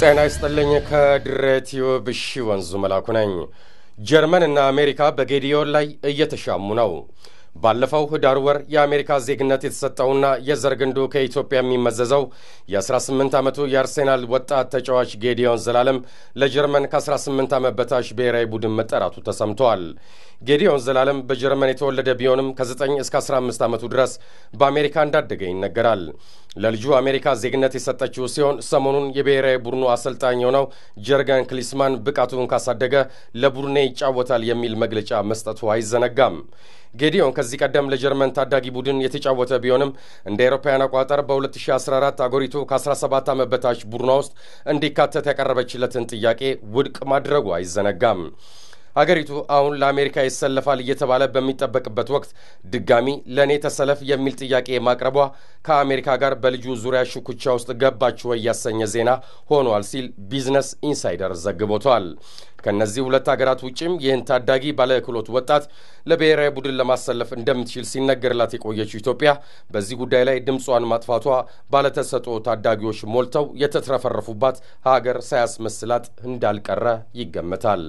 ጤና ይስጥልኝ። ከድሬቲዮ ብሺ ወንዙ መላኩ ነኝ። ጀርመንና አሜሪካ በጌዲዮን ላይ እየተሻሙ ነው። ባለፈው ህዳር ወር የአሜሪካ ዜግነት የተሰጠውና የዘር ግንዱ ከኢትዮጵያ የሚመዘዘው የ18 ዓመቱ የአርሴናል ወጣት ተጫዋች ጌዲዮን ዘላለም ለጀርመን ከ18 ዓመት በታች ብሔራዊ ቡድን መጠራቱ ተሰምተዋል። ጌዲዮን ዘላለም በጀርመን የተወለደ ቢሆንም ከ9 እስከ 15 ዓመቱ ድረስ በአሜሪካ እንዳደገ ይነገራል። ለልጁ አሜሪካ ዜግነት የሰጠችው ሲሆን ሰሞኑን የብሔራዊ ቡድኑ አሰልጣኝ የሆነው ጀርገን ክሊስማን ብቃቱን ካሳደገ ለቡድኔ ይጫወታል የሚል መግለጫ መስጠቱ አይዘነጋም። ጌዲዮን ከዚህ ቀደም ለጀርመን ታዳጊ ቡድን የተጫወተ ቢሆንም እንደ አውሮፓውያን አቆጣጠር በ2014 አገሪቱ ከ17 ዓመት በታች ቡድኗ ውስጥ እንዲካተት ያቀረበችለትን ጥያቄ ውድቅ ማድረጉ አይዘነጋም። ሀገሪቱ አሁን ለአሜሪካ ይሰለፋል እየተባለ በሚጠበቅበት ወቅት ድጋሚ ለእኔ ተሰለፍ የሚል ጥያቄ ማቅረቧ ከአሜሪካ ጋር በልጁ ዙሪያ ሽኩቻ ውስጥ ገባች ወይ ያሰኘ ዜና ሆኗል ሲል ቢዝነስ ኢንሳይደር ዘግቦቷል። ከእነዚህ ሁለት ሀገራት ውጭም ይህን ታዳጊ ባለክህሎት ወጣት ለብሔራዊ ቡድን ለማሰለፍ እንደምትችል ሲነገርላት የቆየችው ኢትዮጵያ በዚህ ጉዳይ ላይ ድምጿን ማጥፋቷ ባለተሰጦ ታዳጊዎች ሞልተው የተትረፈረፉባት ሀገር ሳያስመስላት እንዳልቀረ ይገመታል።